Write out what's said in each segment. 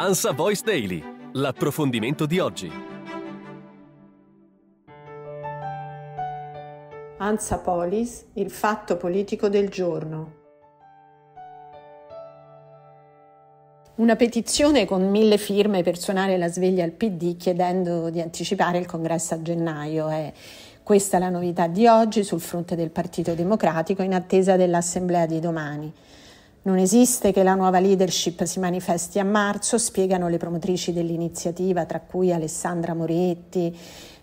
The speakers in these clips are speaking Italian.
Ansa Voice Daily, l'approfondimento di oggi. Ansa Polis, il fatto politico del giorno. Una petizione con mille firme per suonare la sveglia al PD chiedendo di anticipare il congresso a gennaio. È questa è la novità di oggi sul fronte del Partito Democratico in attesa dell'assemblea di domani. Non esiste che la nuova leadership si manifesti a marzo, spiegano le promotrici dell'iniziativa, tra cui Alessandra Moretti,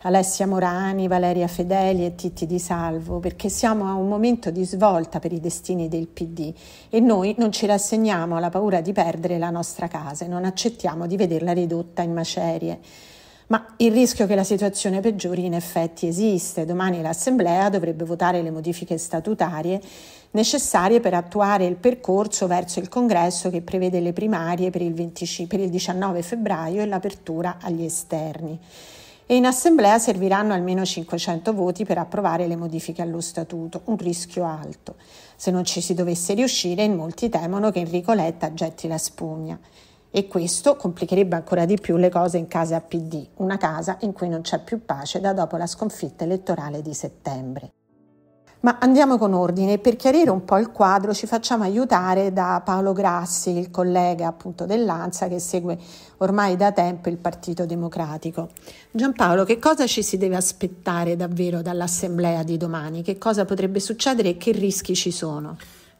Alessia Morani, Valeria Fedeli e Titti Di Salvo, perché siamo a un momento di svolta per i destini del PD e noi non ci rassegniamo alla paura di perdere la nostra casa e non accettiamo di vederla ridotta in macerie. Ma il rischio che la situazione peggiori in effetti esiste. Domani l'Assemblea dovrebbe votare le modifiche statutarie necessarie per attuare il percorso verso il congresso che prevede le primarie per il, 25, per il 19 febbraio e l'apertura agli esterni. E in Assemblea serviranno almeno 500 voti per approvare le modifiche allo Statuto, un rischio alto. Se non ci si dovesse riuscire, in molti temono che Enrico Letta getti la spugna e questo complicherebbe ancora di più le cose in casa PD, una casa in cui non c'è più pace da dopo la sconfitta elettorale di settembre. Ma andiamo con ordine, per chiarire un po' il quadro ci facciamo aiutare da Paolo Grassi, il collega appunto dell'Anza che segue ormai da tempo il Partito Democratico. Giampaolo, che cosa ci si deve aspettare davvero dall'assemblea di domani? Che cosa potrebbe succedere e che rischi ci sono?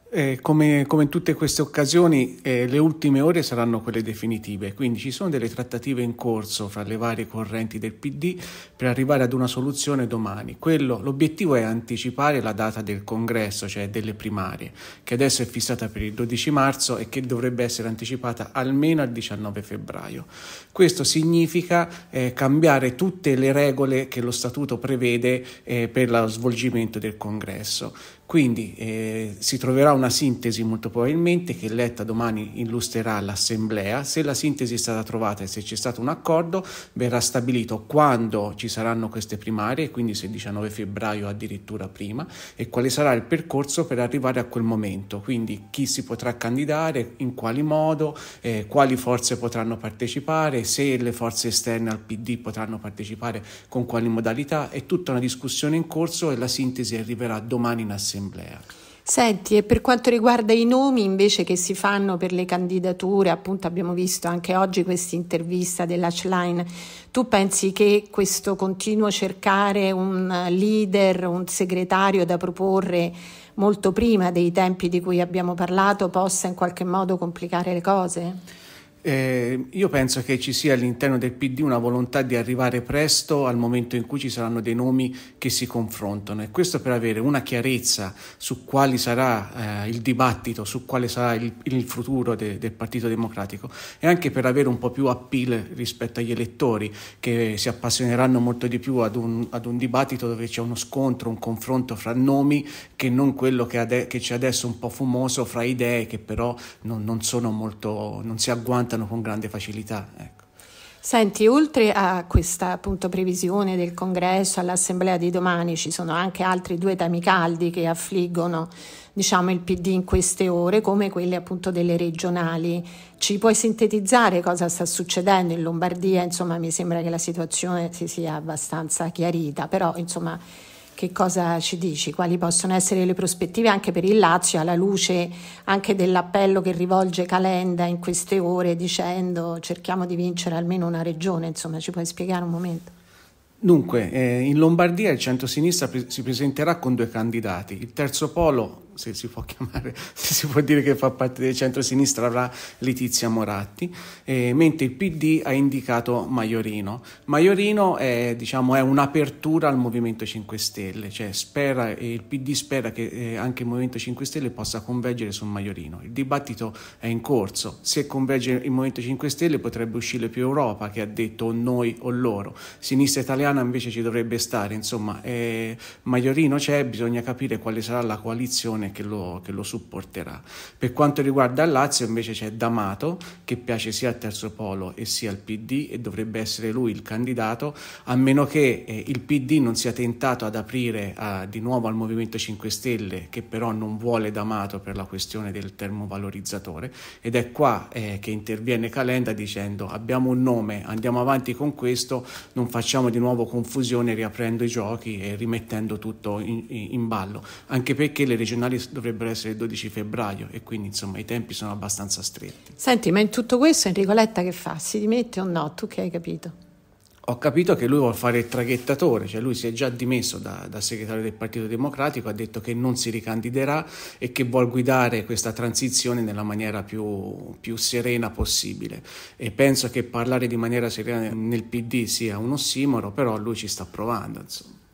Eh, come, come, in tutte queste occasioni, eh, le ultime ore saranno quelle definitive, quindi ci sono delle trattative in corso fra le varie correnti del PD per arrivare ad una soluzione domani. Quello, l'obiettivo è anticipare la data del congresso, cioè delle primarie, che adesso è fissata per il 12 marzo e che dovrebbe essere anticipata almeno al 19 febbraio. Questo significa eh, cambiare tutte le regole che lo statuto prevede eh, per lo svolgimento del congresso. Quindi eh, si troverà una sintesi molto probabilmente che Letta domani illustrerà all'Assemblea. Se la sintesi è stata trovata e se c'è stato un accordo, verrà stabilito quando ci saranno queste primarie, quindi se il 19 febbraio addirittura prima, e quale sarà il percorso per arrivare a quel momento. Quindi chi si potrà candidare, in quali modo, eh, quali forze potranno partecipare, se le forze esterne al PD potranno partecipare, con quali modalità. È tutta una discussione in corso e la sintesi arriverà domani in Assemblea dell'assemblea. Senti, e per quanto riguarda i nomi invece che si fanno per le candidature, appunto abbiamo visto anche oggi questa intervista dell'Hatchline, tu pensi che questo continuo cercare un leader, un segretario da proporre molto prima dei tempi di cui abbiamo parlato possa in qualche modo complicare le cose? Eh, io penso che ci sia all'interno del PD una volontà di arrivare presto al momento in cui ci saranno dei nomi che si confrontano e questo per avere una chiarezza su quale sarà eh, il dibattito, su quale sarà il, il futuro de, del Partito Democratico e anche per avere un po' più appeal rispetto agli elettori che si appassioneranno molto di più ad un, ad un dibattito dove c'è uno scontro, un confronto fra nomi che non quello che, ade- che c'è adesso un po' fumoso fra idee che però non, non, molto, non si agguantano aumentano con grande facilità. Ecco. Senti, oltre a questa appunto, previsione del congresso, all'assemblea di domani, ci sono anche altri due temi caldi che affliggono diciamo, il PD in queste ore, come quelli appunto delle regionali. Ci puoi sintetizzare cosa sta succedendo in Lombardia? Insomma, mi sembra che la situazione si sia abbastanza chiarita, però insomma che cosa ci dici? Quali possono essere le prospettive anche per il Lazio alla luce anche dell'appello che rivolge Calenda in queste ore dicendo cerchiamo di vincere almeno una regione, insomma ci puoi spiegare un momento? Dunque, eh, in Lombardia il centro-sinistra pre- si presenterà con due candidati, il terzo polo se si può chiamare, se si può dire che fa parte del centro-sinistra, avrà Letizia Moratti, eh, mentre il PD ha indicato Maiorino. Maiorino è, diciamo, è un'apertura al Movimento 5 Stelle, cioè spera, il PD spera che eh, anche il Movimento 5 Stelle possa convergere su Maiorino. Il dibattito è in corso, se converge il Movimento 5 Stelle potrebbe uscire più Europa, che ha detto noi o loro. Sinistra italiana invece ci dovrebbe stare, insomma, eh, Maiorino c'è, bisogna capire quale sarà la coalizione Crotone che lo, che lo supporterà. Per quanto riguarda il Lazio invece c'è D'Amato che piace sia al Terzo Polo e sia al PD e dovrebbe essere lui il candidato a meno che eh, il PD non sia tentato ad aprire eh, di nuovo al Movimento 5 Stelle che però non vuole D'Amato per la questione del termovalorizzatore ed è qua eh, che interviene Calenda dicendo abbiamo un nome, andiamo avanti con questo, non facciamo di nuovo confusione riaprendo i giochi e rimettendo tutto in, in ballo, anche perché le regionali finali dovrebbero essere il 12 febbraio e quindi insomma i tempi sono abbastanza stretti. Senti, ma in tutto questo Enrico Letta che fa? Si dimette o no? Tu che hai capito? Ho capito che lui vuole fare il traghettatore, cioè lui si è già dimesso da, da, segretario del Partito Democratico, ha detto che non si ricandiderà e che vuole guidare questa transizione nella maniera più, più serena possibile. E penso che parlare di maniera serena nel PD sia un ossimoro, però lui ci sta provando. Insomma.